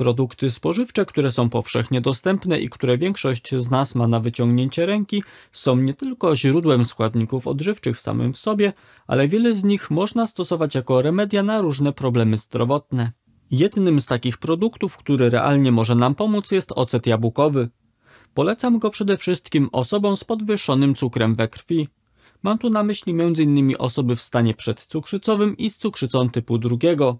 Produkty spożywcze, które są powszechnie dostępne i które większość z nas ma na wyciągnięcie ręki, są nie tylko źródłem składników odżywczych samym w sobie, ale wiele z nich można stosować jako remedia na różne problemy zdrowotne. Jednym z takich produktów, który realnie może nam pomóc jest ocet jabłkowy. Polecam go przede wszystkim osobom z podwyższonym cukrem we krwi. Mam tu na myśli m.in. osoby w stanie przedcukrzycowym i z cukrzycą typu drugiego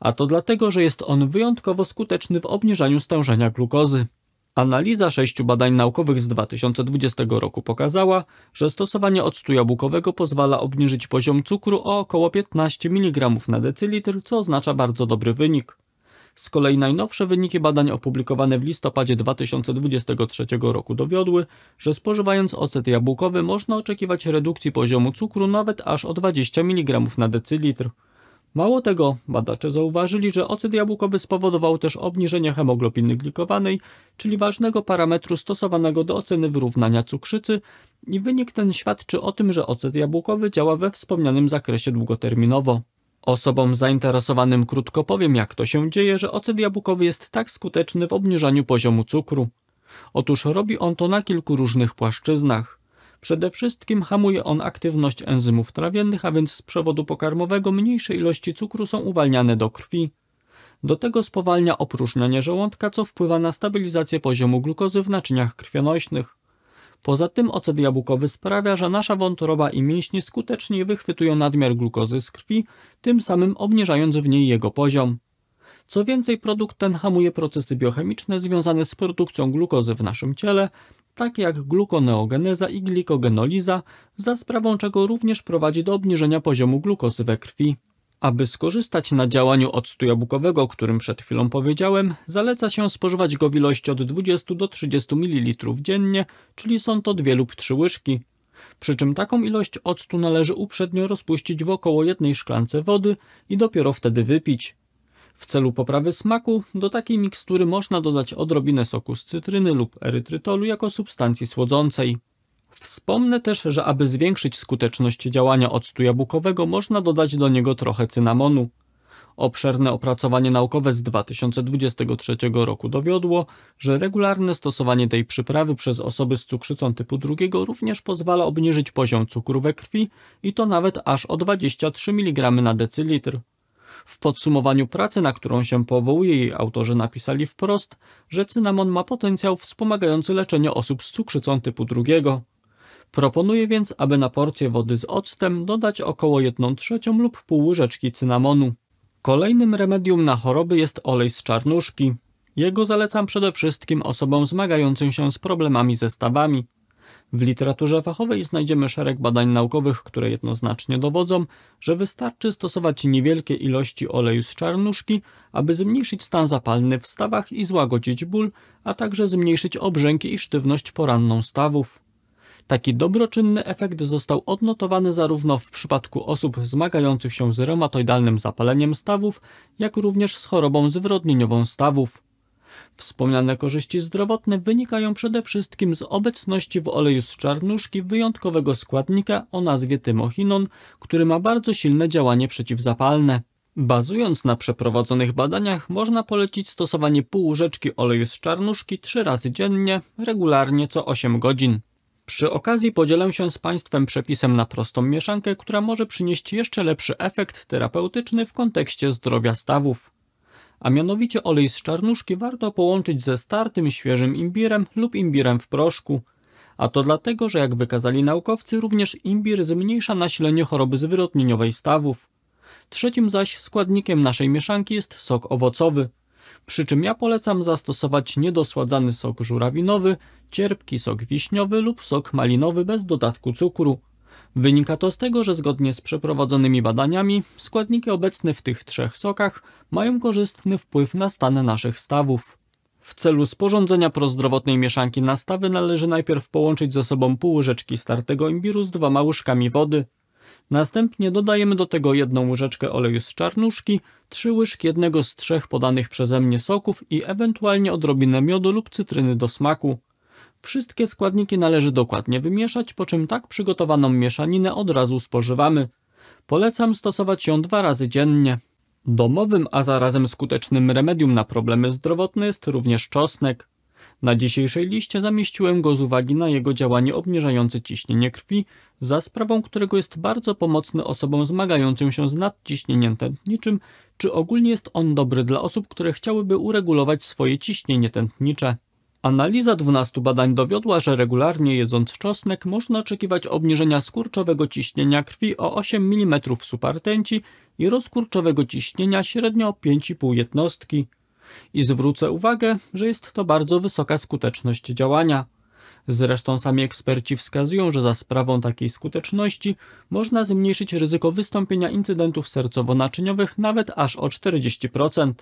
a to dlatego, że jest on wyjątkowo skuteczny w obniżaniu stężenia glukozy. Analiza sześciu badań naukowych z 2020 roku pokazała, że stosowanie octu jabłkowego pozwala obniżyć poziom cukru o około 15 mg na decylitr, co oznacza bardzo dobry wynik. Z kolei najnowsze wyniki badań opublikowane w listopadzie 2023 roku dowiodły, że spożywając ocet jabłkowy można oczekiwać redukcji poziomu cukru nawet aż o 20 mg na decylitr. Mało tego, badacze zauważyli, że ocet jabłkowy spowodował też obniżenie hemoglobiny glikowanej, czyli ważnego parametru stosowanego do oceny wyrównania cukrzycy i wynik ten świadczy o tym, że ocet jabłkowy działa we wspomnianym zakresie długoterminowo. Osobom zainteresowanym krótko powiem, jak to się dzieje, że ocet jabłkowy jest tak skuteczny w obniżaniu poziomu cukru. Otóż robi on to na kilku różnych płaszczyznach. Przede wszystkim hamuje on aktywność enzymów trawiennych, a więc z przewodu pokarmowego mniejsze ilości cukru są uwalniane do krwi. Do tego spowalnia opróżnianie żołądka, co wpływa na stabilizację poziomu glukozy w naczyniach krwionośnych. Poza tym ocet jabłkowy sprawia, że nasza wątroba i mięśnie skutecznie wychwytują nadmiar glukozy z krwi, tym samym obniżając w niej jego poziom. Co więcej, produkt ten hamuje procesy biochemiczne związane z produkcją glukozy w naszym ciele, takie jak glukoneogeneza i glikogenoliza, za sprawą czego również prowadzi do obniżenia poziomu glukozy we krwi. Aby skorzystać na działaniu octu jabłkowego, o którym przed chwilą powiedziałem, zaleca się spożywać go w ilości od 20 do 30 ml dziennie, czyli są to dwie lub trzy łyżki. Przy czym taką ilość octu należy uprzednio rozpuścić w około jednej szklance wody i dopiero wtedy wypić. W celu poprawy smaku do takiej mikstury można dodać odrobinę soku z cytryny lub erytrytolu jako substancji słodzącej. Wspomnę też, że aby zwiększyć skuteczność działania octu jabłkowego można dodać do niego trochę cynamonu. Obszerne opracowanie naukowe z 2023 roku dowiodło, że regularne stosowanie tej przyprawy przez osoby z cukrzycą typu 2 również pozwala obniżyć poziom cukru we krwi i to nawet aż o 23 mg na decylitr. W podsumowaniu pracy, na którą się powołuje, jej autorzy napisali wprost, że cynamon ma potencjał wspomagający leczenie osób z cukrzycą typu drugiego. Proponuję więc, aby na porcję wody z octem dodać około 1 trzecią lub pół łyżeczki cynamonu. Kolejnym remedium na choroby jest olej z czarnuszki. Jego zalecam przede wszystkim osobom zmagającym się z problemami ze stawami. W literaturze fachowej znajdziemy szereg badań naukowych, które jednoznacznie dowodzą, że wystarczy stosować niewielkie ilości oleju z czarnuszki, aby zmniejszyć stan zapalny w stawach i złagodzić ból, a także zmniejszyć obrzęki i sztywność poranną stawów. Taki dobroczynny efekt został odnotowany zarówno w przypadku osób zmagających się z reumatoidalnym zapaleniem stawów, jak również z chorobą zwrodnieniową stawów. Wspomniane korzyści zdrowotne wynikają przede wszystkim z obecności w oleju z czarnuszki wyjątkowego składnika o nazwie tymochinon, który ma bardzo silne działanie przeciwzapalne. Bazując na przeprowadzonych badaniach, można polecić stosowanie pół łyżeczki oleju z czarnuszki trzy razy dziennie, regularnie co 8 godzin. Przy okazji podzielę się z Państwem przepisem na prostą mieszankę, która może przynieść jeszcze lepszy efekt terapeutyczny w kontekście zdrowia stawów a mianowicie olej z czarnuszki warto połączyć ze startym świeżym imbirem lub imbirem w proszku. A to dlatego, że jak wykazali naukowcy, również imbir zmniejsza nasilenie choroby zwyrodnieniowej stawów. Trzecim zaś składnikiem naszej mieszanki jest sok owocowy. Przy czym ja polecam zastosować niedosładzany sok żurawinowy, cierpki sok wiśniowy lub sok malinowy bez dodatku cukru. Wynika to z tego, że zgodnie z przeprowadzonymi badaniami składniki obecne w tych trzech sokach mają korzystny wpływ na stan naszych stawów. W celu sporządzenia prozdrowotnej mieszanki na stawy należy najpierw połączyć ze sobą pół łyżeczki startego imbiru z dwoma łyżkami wody. Następnie dodajemy do tego jedną łyżeczkę oleju z czarnuszki, trzy łyżki jednego z trzech podanych przeze mnie soków i ewentualnie odrobinę miodu lub cytryny do smaku. Wszystkie składniki należy dokładnie wymieszać, po czym tak przygotowaną mieszaninę od razu spożywamy. Polecam stosować ją dwa razy dziennie. Domowym, a zarazem skutecznym remedium na problemy zdrowotne jest również czosnek. Na dzisiejszej liście zamieściłem go z uwagi na jego działanie obniżające ciśnienie krwi, za sprawą którego jest bardzo pomocny osobom zmagającym się z nadciśnieniem tętniczym, czy ogólnie jest on dobry dla osób, które chciałyby uregulować swoje ciśnienie tętnicze. Analiza 12 badań dowiodła, że regularnie jedząc czosnek można oczekiwać obniżenia skurczowego ciśnienia krwi o 8 mm w i rozkurczowego ciśnienia średnio o 5,5 jednostki. I zwrócę uwagę, że jest to bardzo wysoka skuteczność działania. Zresztą sami eksperci wskazują, że za sprawą takiej skuteczności można zmniejszyć ryzyko wystąpienia incydentów sercowo-naczyniowych nawet aż o 40%.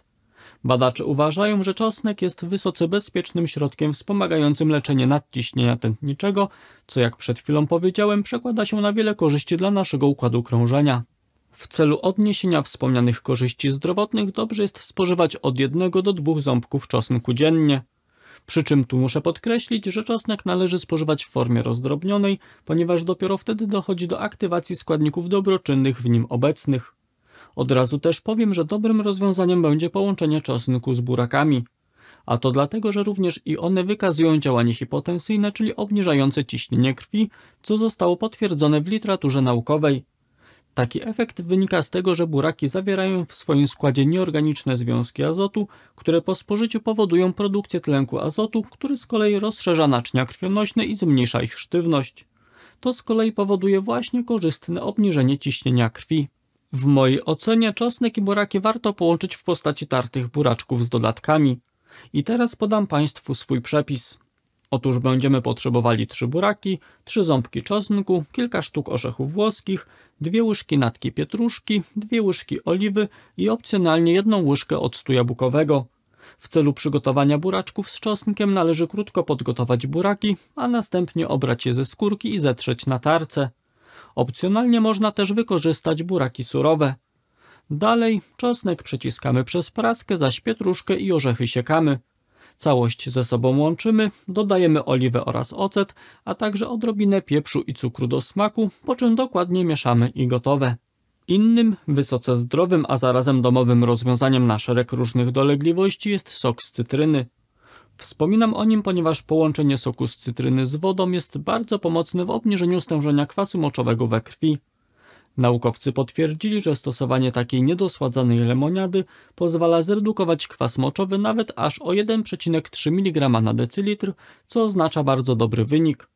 Badacze uważają, że czosnek jest wysoce bezpiecznym środkiem wspomagającym leczenie nadciśnienia tętniczego, co jak przed chwilą powiedziałem przekłada się na wiele korzyści dla naszego układu krążenia. W celu odniesienia wspomnianych korzyści zdrowotnych dobrze jest spożywać od jednego do dwóch ząbków czosnku dziennie. Przy czym tu muszę podkreślić, że czosnek należy spożywać w formie rozdrobnionej, ponieważ dopiero wtedy dochodzi do aktywacji składników dobroczynnych w nim obecnych. Od razu też powiem, że dobrym rozwiązaniem będzie połączenie czosnku z burakami. A to dlatego, że również i one wykazują działanie hipotensyjne, czyli obniżające ciśnienie krwi, co zostało potwierdzone w literaturze naukowej. Taki efekt wynika z tego, że buraki zawierają w swoim składzie nieorganiczne związki azotu, które po spożyciu powodują produkcję tlenku azotu, który z kolei rozszerza naczynia krwionośne i zmniejsza ich sztywność. To z kolei powoduje właśnie korzystne obniżenie ciśnienia krwi. W mojej ocenie czosnek i buraki warto połączyć w postaci tartych buraczków z dodatkami. I teraz podam Państwu swój przepis. Otóż będziemy potrzebowali 3 buraki, 3 ząbki czosnku, kilka sztuk orzechów włoskich, 2 łyżki natki pietruszki, 2 łyżki oliwy i opcjonalnie jedną łyżkę octu jabłkowego. W celu przygotowania buraczków z czosnkiem należy krótko podgotować buraki, a następnie obrać je ze skórki i zetrzeć na tarce. Opcjonalnie można też wykorzystać buraki surowe. Dalej czosnek przyciskamy przez praskę, zaś pietruszkę i orzechy siekamy. Całość ze sobą łączymy, dodajemy oliwę oraz ocet, a także odrobinę pieprzu i cukru do smaku, po czym dokładnie mieszamy i gotowe. Innym, wysoce zdrowym, a zarazem domowym rozwiązaniem na szereg różnych dolegliwości jest sok z cytryny. Wspominam o nim, ponieważ połączenie soku z cytryny z wodą jest bardzo pomocne w obniżeniu stężenia kwasu moczowego we krwi. Naukowcy potwierdzili, że stosowanie takiej niedosładzanej lemoniady pozwala zredukować kwas moczowy nawet aż o 1,3 mg na decylitr, co oznacza bardzo dobry wynik.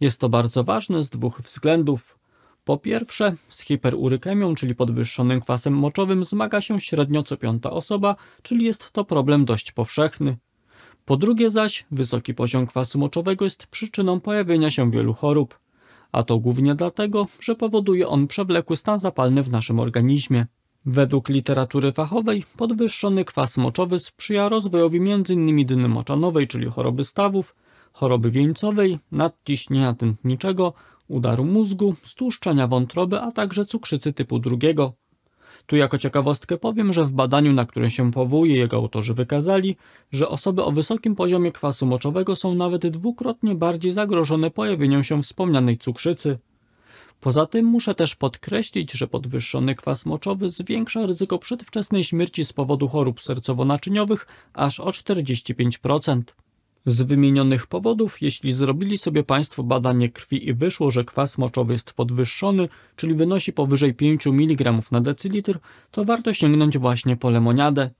Jest to bardzo ważne z dwóch względów. Po pierwsze, z hiperurykemią, czyli podwyższonym kwasem moczowym, zmaga się średnio co piąta osoba, czyli jest to problem dość powszechny. Po drugie zaś, wysoki poziom kwasu moczowego jest przyczyną pojawienia się wielu chorób, a to głównie dlatego, że powoduje on przewlekły stan zapalny w naszym organizmie. Według literatury fachowej podwyższony kwas moczowy sprzyja rozwojowi m.in. dyny moczanowej, czyli choroby stawów, choroby wieńcowej, nadciśnienia tętniczego, udaru mózgu, stłuszczenia wątroby, a także cukrzycy typu drugiego. Tu jako ciekawostkę powiem, że w badaniu, na które się powołuje, jego autorzy wykazali, że osoby o wysokim poziomie kwasu moczowego są nawet dwukrotnie bardziej zagrożone pojawieniem się wspomnianej cukrzycy. Poza tym muszę też podkreślić, że podwyższony kwas moczowy zwiększa ryzyko przedwczesnej śmierci z powodu chorób sercowo-naczyniowych aż o 45%. Z wymienionych powodów, jeśli zrobili sobie Państwo badanie krwi i wyszło, że kwas moczowy jest podwyższony, czyli wynosi powyżej 5 mg na decylitr, to warto sięgnąć właśnie po lemoniadę.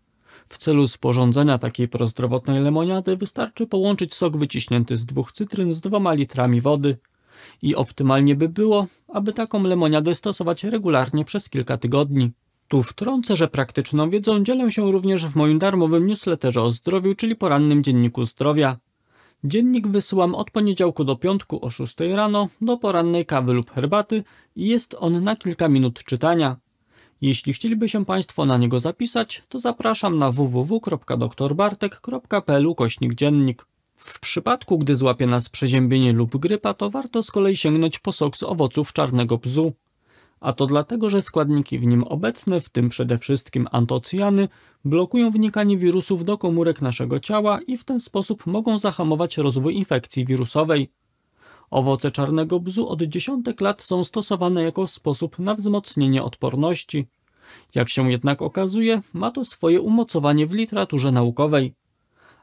W celu sporządzenia takiej prozdrowotnej lemoniady wystarczy połączyć sok wyciśnięty z dwóch cytryn z dwoma litrami wody. I optymalnie by było, aby taką lemoniadę stosować regularnie przez kilka tygodni. Tu wtrącę, że praktyczną wiedzą dzielę się również w moim darmowym newsletterze o zdrowiu, czyli porannym dzienniku zdrowia. Dziennik wysyłam od poniedziałku do piątku o 6 rano do porannej kawy lub herbaty i jest on na kilka minut czytania. Jeśli chcieliby się Państwo na niego zapisać, to zapraszam na www.doktorbartek.pl kośnik dziennik. W przypadku, gdy złapie nas przeziębienie lub grypa, to warto z kolei sięgnąć po sok z owoców czarnego bzu a to dlatego, że składniki w nim obecne, w tym przede wszystkim antocjany, blokują wnikanie wirusów do komórek naszego ciała i w ten sposób mogą zahamować rozwój infekcji wirusowej. Owoce czarnego bzu od dziesiątek lat są stosowane jako sposób na wzmocnienie odporności. Jak się jednak okazuje, ma to swoje umocowanie w literaturze naukowej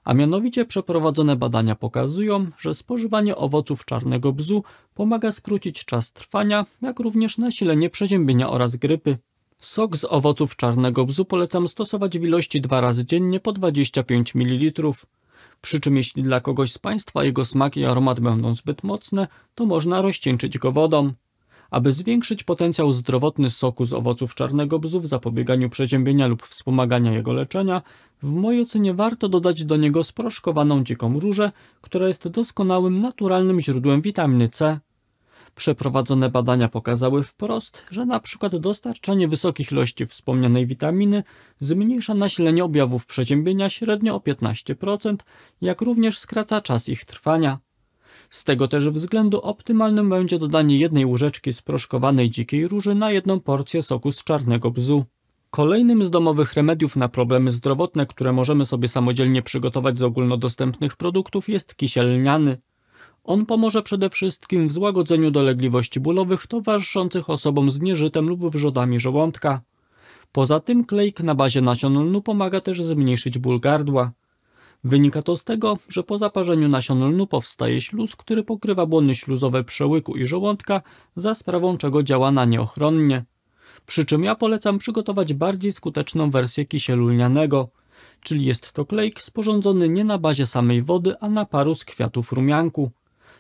a mianowicie przeprowadzone badania pokazują, że spożywanie owoców czarnego bzu pomaga skrócić czas trwania, jak również nasilenie przeziębienia oraz grypy. Sok z owoców czarnego bzu polecam stosować w ilości dwa razy dziennie po 25 ml. Przy czym jeśli dla kogoś z Państwa jego smak i aromat będą zbyt mocne, to można rozcieńczyć go wodą aby zwiększyć potencjał zdrowotny soku z owoców czarnego bzu w zapobieganiu przeziębienia lub wspomagania jego leczenia, w mojej ocenie warto dodać do niego sproszkowaną dziką różę, która jest doskonałym naturalnym źródłem witaminy C. Przeprowadzone badania pokazały wprost, że np. dostarczanie wysokich ilości wspomnianej witaminy zmniejsza nasilenie objawów przeziębienia średnio o 15%, jak również skraca czas ich trwania. Z tego też względu optymalnym będzie dodanie jednej łyżeczki sproszkowanej dzikiej róży na jedną porcję soku z czarnego bzu. Kolejnym z domowych remediów na problemy zdrowotne, które możemy sobie samodzielnie przygotować z ogólnodostępnych produktów jest kisiel lniany. On pomoże przede wszystkim w złagodzeniu dolegliwości bólowych towarzyszących osobom z nieżytem lub wrzodami żołądka. Poza tym klejk na bazie nasion lnu pomaga też zmniejszyć ból gardła. Wynika to z tego, że po zaparzeniu nasion lnu powstaje śluz, który pokrywa błony śluzowe przełyku i żołądka, za sprawą czego działa na nieochronnie. Przy czym ja polecam przygotować bardziej skuteczną wersję kisielu lnianego, czyli jest to klejk sporządzony nie na bazie samej wody, a na paru z kwiatów rumianku.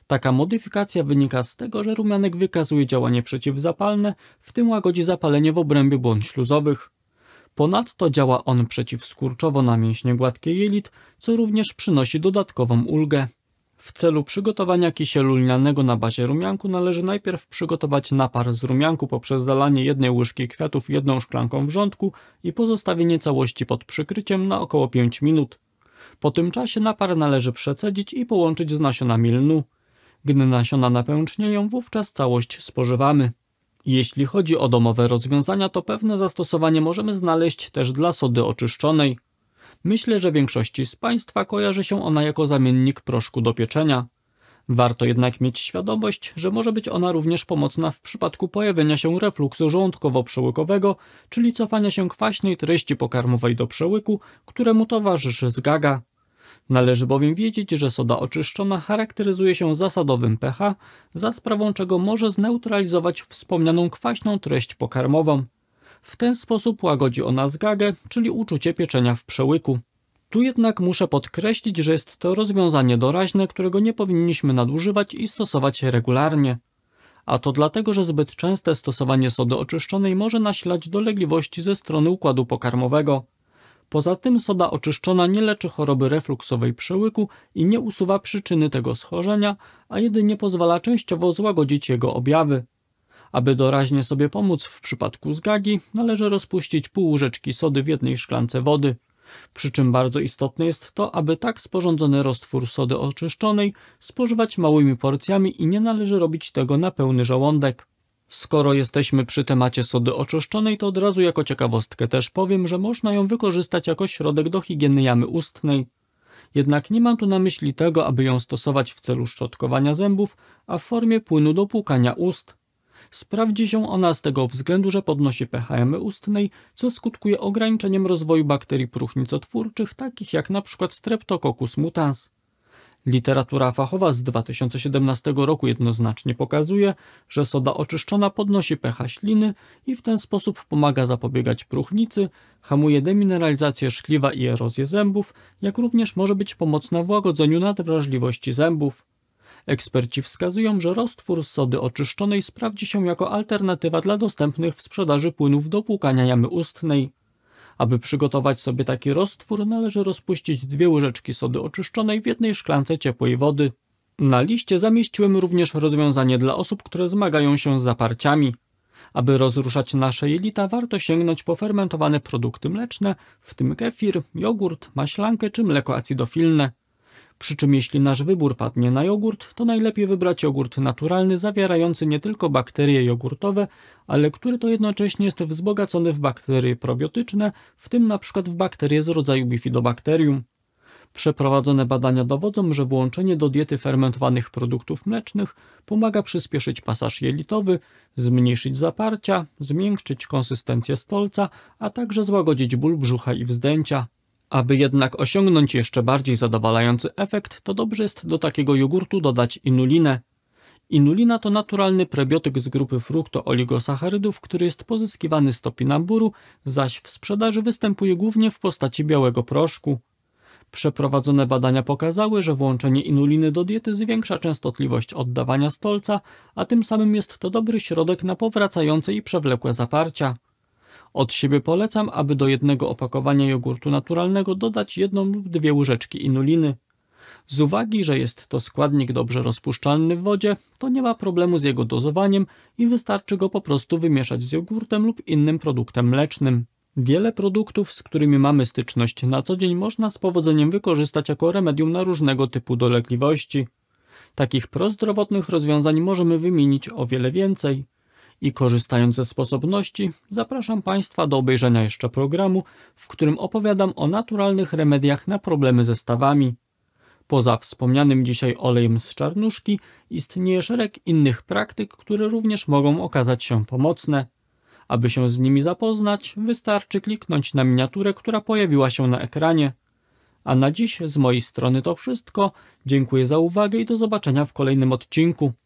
Taka modyfikacja wynika z tego, że rumianek wykazuje działanie przeciwzapalne, w tym łagodzi zapalenie w obrębie błon śluzowych. Ponadto działa on przeciwskurczowo na mięśnie gładkie jelit, co również przynosi dodatkową ulgę. W celu przygotowania kisielu lnianego na bazie rumianku należy najpierw przygotować napar z rumianku poprzez zalanie jednej łyżki kwiatów jedną szklanką wrzątku i pozostawienie całości pod przykryciem na około 5 minut. Po tym czasie napar należy przecedzić i połączyć z nasionami lnu. Gdy nasiona napęcznieją, wówczas całość spożywamy. Jeśli chodzi o domowe rozwiązania, to pewne zastosowanie możemy znaleźć też dla sody oczyszczonej. Myślę, że większości z Państwa kojarzy się ona jako zamiennik proszku do pieczenia. Warto jednak mieć świadomość, że może być ona również pomocna w przypadku pojawienia się refluksu żołądkowo-przełykowego, czyli cofania się kwaśnej treści pokarmowej do przełyku, któremu towarzyszy zgaga. Należy bowiem wiedzieć, że soda oczyszczona charakteryzuje się zasadowym pH, za sprawą czego może zneutralizować wspomnianą kwaśną treść pokarmową. W ten sposób łagodzi ona zgagę, czyli uczucie pieczenia w przełyku. Tu jednak muszę podkreślić, że jest to rozwiązanie doraźne, którego nie powinniśmy nadużywać i stosować regularnie. A to dlatego, że zbyt częste stosowanie sody oczyszczonej może nasilać dolegliwości ze strony układu pokarmowego. Poza tym soda oczyszczona nie leczy choroby refluksowej przełyku i nie usuwa przyczyny tego schorzenia, a jedynie pozwala częściowo złagodzić jego objawy. Aby doraźnie sobie pomóc w przypadku zgagi, należy rozpuścić pół łyżeczki sody w jednej szklance wody. Przy czym bardzo istotne jest to, aby tak sporządzony roztwór sody oczyszczonej spożywać małymi porcjami i nie należy robić tego na pełny żołądek. Skoro jesteśmy przy temacie sody oczyszczonej, to od razu jako ciekawostkę też powiem, że można ją wykorzystać jako środek do higieny jamy ustnej. Jednak nie mam tu na myśli tego, aby ją stosować w celu szczotkowania zębów, a w formie płynu do płukania ust. Sprawdzi się ona z tego względu, że podnosi pH jamy ustnej, co skutkuje ograniczeniem rozwoju bakterii próchnicotwórczych, takich jak np. Streptococcus mutans. Literatura fachowa z 2017 roku jednoznacznie pokazuje, że soda oczyszczona podnosi pH śliny i w ten sposób pomaga zapobiegać próchnicy, hamuje demineralizację szkliwa i erozję zębów, jak również może być pomocna w łagodzeniu nadwrażliwości zębów. Eksperci wskazują, że roztwór sody oczyszczonej sprawdzi się jako alternatywa dla dostępnych w sprzedaży płynów do płukania jamy ustnej. Aby przygotować sobie taki roztwór, należy rozpuścić dwie łyżeczki sody oczyszczonej w jednej szklance ciepłej wody. Na liście zamieściłem również rozwiązanie dla osób, które zmagają się z zaparciami. Aby rozruszać nasze jelita, warto sięgnąć po fermentowane produkty mleczne, w tym kefir, jogurt, maślankę czy mleko acidofilne. Przy czym jeśli nasz wybór padnie na jogurt, to najlepiej wybrać jogurt naturalny zawierający nie tylko bakterie jogurtowe, ale który to jednocześnie jest wzbogacony w bakterie probiotyczne, w tym np. w bakterie z rodzaju bifidobakterium. Przeprowadzone badania dowodzą, że włączenie do diety fermentowanych produktów mlecznych pomaga przyspieszyć pasaż jelitowy, zmniejszyć zaparcia, zmiękczyć konsystencję stolca, a także złagodzić ból brzucha i wzdęcia. Aby jednak osiągnąć jeszcze bardziej zadowalający efekt, to dobrze jest do takiego jogurtu dodać inulinę. Inulina to naturalny prebiotyk z grupy fruktooligosacharydów, który jest pozyskiwany z topinamburu, zaś w sprzedaży występuje głównie w postaci białego proszku. Przeprowadzone badania pokazały, że włączenie inuliny do diety zwiększa częstotliwość oddawania stolca, a tym samym jest to dobry środek na powracające i przewlekłe zaparcia. Od siebie polecam, aby do jednego opakowania jogurtu naturalnego dodać jedną lub dwie łyżeczki inuliny. Z uwagi, że jest to składnik dobrze rozpuszczalny w wodzie, to nie ma problemu z jego dozowaniem i wystarczy go po prostu wymieszać z jogurtem lub innym produktem mlecznym. Wiele produktów, z którymi mamy styczność na co dzień, można z powodzeniem wykorzystać jako remedium na różnego typu dolegliwości. Takich prozdrowotnych rozwiązań możemy wymienić o wiele więcej. I korzystając ze sposobności, zapraszam Państwa do obejrzenia jeszcze programu, w którym opowiadam o naturalnych remediach na problemy ze stawami. Poza wspomnianym dzisiaj olejem z czarnuszki istnieje szereg innych praktyk, które również mogą okazać się pomocne. Aby się z nimi zapoznać, wystarczy kliknąć na miniaturę, która pojawiła się na ekranie. A na dziś z mojej strony to wszystko. Dziękuję za uwagę i do zobaczenia w kolejnym odcinku.